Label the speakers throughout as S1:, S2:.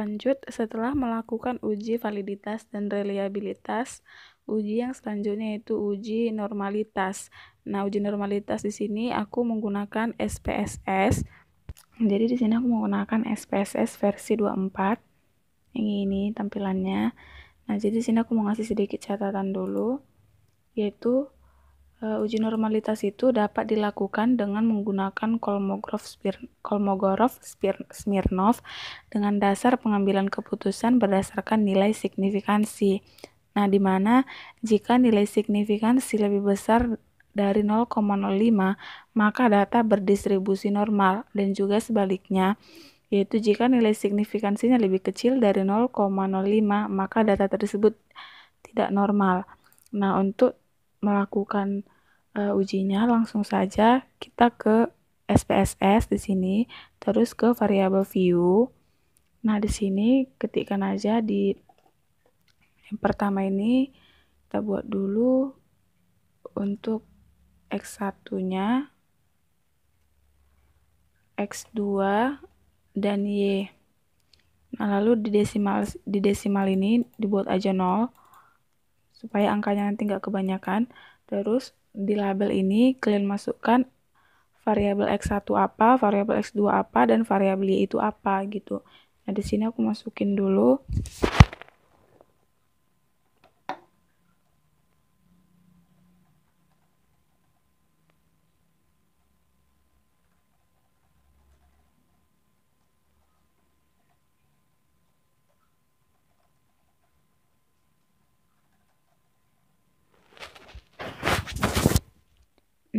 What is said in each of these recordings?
S1: lanjut setelah melakukan uji validitas dan reliabilitas, uji yang selanjutnya itu uji normalitas. Nah, uji normalitas di sini aku menggunakan SPSS. Jadi di sini aku menggunakan SPSS versi 24. Yang ini tampilannya. Nah, jadi di sini aku mau ngasih sedikit catatan dulu yaitu Uh, uji normalitas itu dapat dilakukan dengan menggunakan Kolmogorov, Smirnov dengan dasar pengambilan keputusan berdasarkan nilai signifikansi. Nah, di mana jika nilai signifikansi lebih besar dari 0,05, maka data berdistribusi normal dan juga sebaliknya, yaitu jika nilai signifikansinya lebih kecil dari 0,05, maka data tersebut tidak normal. Nah, untuk melakukan uh, ujinya langsung saja kita ke SPSS di sini, terus ke variable view. Nah, di sini ketikkan aja di yang pertama ini kita buat dulu untuk X1-nya, X2 dan Y. Nah, lalu di desimal di desimal ini dibuat aja 0 supaya angkanya nanti nggak kebanyakan. Terus di label ini kalian masukkan variabel x1 apa, variabel x2 apa, dan variabel y itu apa gitu. Nah, di sini aku masukin dulu.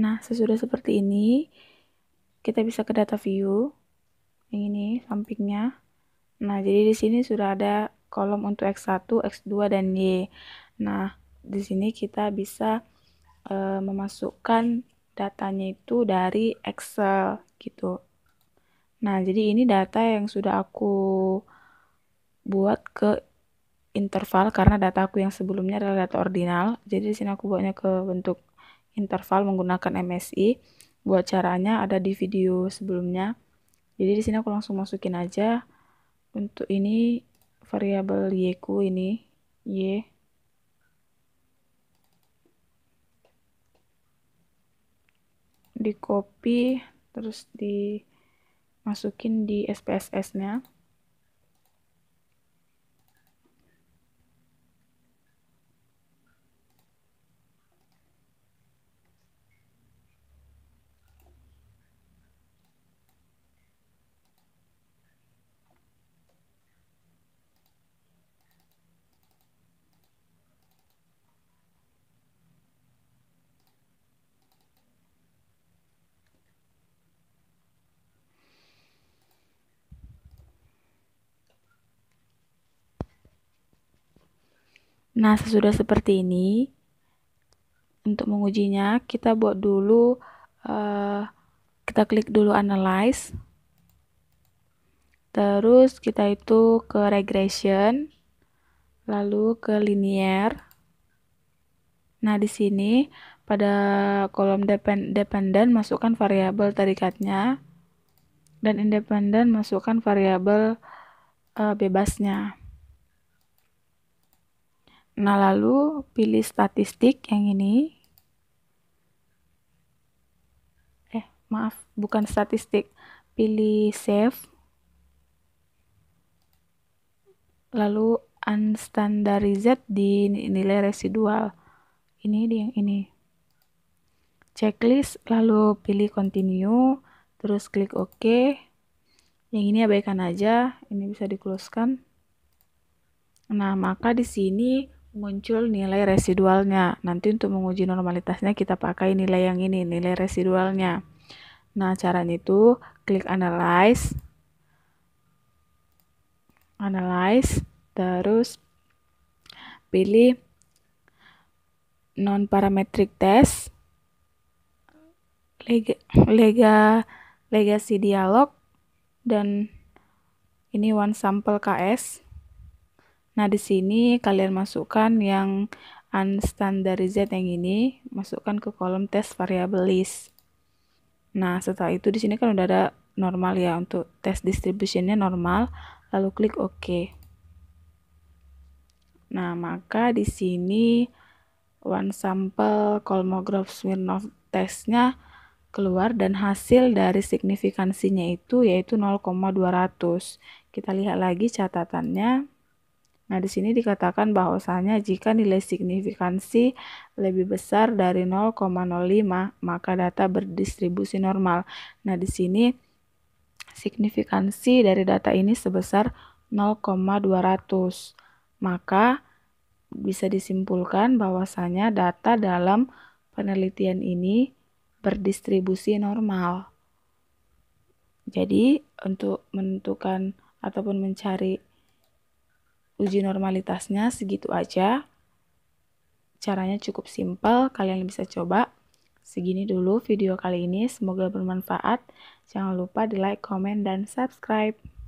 S1: Nah, sesudah seperti ini, kita bisa ke data view. Yang ini sampingnya. Nah, jadi di sini sudah ada kolom untuk X1, X2, dan Y. Nah, di sini kita bisa e, memasukkan datanya itu dari Excel gitu. Nah, jadi ini data yang sudah aku buat ke interval karena data aku yang sebelumnya adalah data ordinal. Jadi di sini aku buatnya ke bentuk interval menggunakan MSI. Buat caranya ada di video sebelumnya. Jadi di sini aku langsung masukin aja untuk ini variabel y ini y di copy terus dimasukin di SPSS-nya. Nah, sesudah seperti ini, untuk mengujinya, kita buat dulu, uh, kita klik dulu analyze, terus kita itu ke regression, lalu ke linear. Nah, di sini pada kolom depend dependen masukkan variabel terikatnya dan independen masukkan variabel uh, bebasnya. Nah, lalu pilih statistik yang ini. Eh, maaf, bukan statistik. Pilih save. Lalu unstandardized di nilai residual. Ini di yang ini. Checklist, lalu pilih continue, terus klik OK. Yang ini abaikan aja, ini bisa dikloskan. Nah, maka di sini muncul nilai residualnya. Nanti untuk menguji normalitasnya kita pakai nilai yang ini, nilai residualnya. Nah, caranya itu klik analyze. Analyze, terus pilih non parametric test lega, lega legacy dialog dan ini one sample KS Nah, di sini kalian masukkan yang unstandardized yang ini, masukkan ke kolom test variable list. Nah, setelah itu di sini kan udah ada normal ya untuk test distributionnya normal, lalu klik OK. Nah, maka di sini one sample Kolmogorov Smirnov testnya keluar dan hasil dari signifikansinya itu yaitu 0,200. Kita lihat lagi catatannya. Nah, di sini dikatakan bahwasanya jika nilai signifikansi lebih besar dari 0,05, maka data berdistribusi normal. Nah, di sini signifikansi dari data ini sebesar 0,200. Maka bisa disimpulkan bahwasanya data dalam penelitian ini berdistribusi normal. Jadi, untuk menentukan ataupun mencari uji normalitasnya segitu aja. Caranya cukup simpel, kalian bisa coba. Segini dulu video kali ini, semoga bermanfaat. Jangan lupa di like, comment, dan subscribe.